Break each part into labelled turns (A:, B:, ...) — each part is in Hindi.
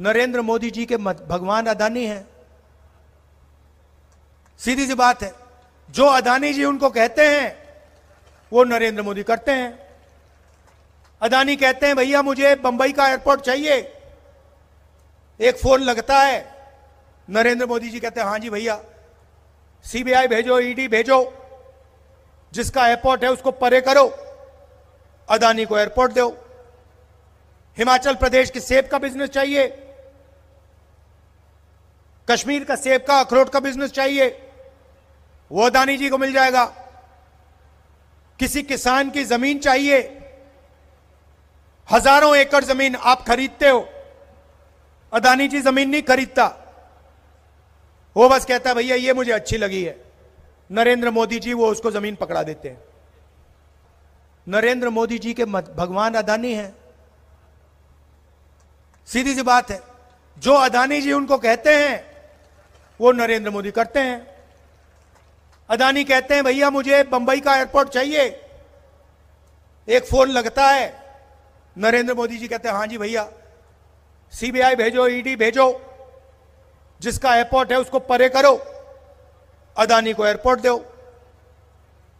A: नरेंद्र मोदी जी के भगवान अदानी हैं सीधी सी बात है जो अदानी जी उनको कहते हैं वो नरेंद्र मोदी करते हैं अदानी कहते हैं भैया मुझे बंबई का एयरपोर्ट चाहिए एक फोन लगता है नरेंद्र मोदी जी कहते हैं हाँ जी भैया सीबीआई भेजो ईडी e भेजो जिसका एयरपोर्ट है उसको परे करो अदानी को एयरपोर्ट दो हिमाचल प्रदेश के सेब का बिजनेस चाहिए कश्मीर का सेब का अखरोट का बिजनेस चाहिए वो अदानी जी को मिल जाएगा किसी किसान की जमीन चाहिए हजारों एकड़ जमीन आप खरीदते हो अदानी जी जमीन नहीं खरीदता वो बस कहता है भैया ये मुझे अच्छी लगी है नरेंद्र मोदी जी वो उसको जमीन पकड़ा देते हैं नरेंद्र मोदी जी के भगवान अदानी हैं सीधी सी बात है जो अदानी जी उनको कहते हैं वो नरेंद्र मोदी करते हैं अदानी कहते हैं भैया मुझे बंबई का एयरपोर्ट चाहिए एक फोन लगता है नरेंद्र मोदी जी कहते हैं हाँ जी भैया सीबीआई भेजो ईडी भेजो जिसका एयरपोर्ट है उसको परे करो अदानी को एयरपोर्ट दो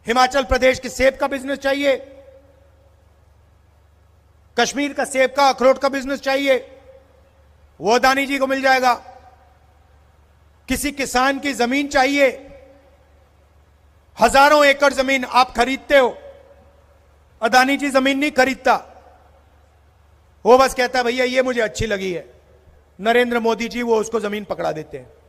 A: हिमाचल प्रदेश के सेब का बिजनेस चाहिए कश्मीर का सेब का अखरोट का बिजनेस चाहिए वो अदानी जी को मिल जाएगा किसी किसान की जमीन चाहिए हजारों एकड़ जमीन आप खरीदते हो अदानी जी जमीन नहीं खरीदता वो बस कहता भैया ये मुझे अच्छी लगी है नरेंद्र मोदी जी वो उसको जमीन पकड़ा देते हैं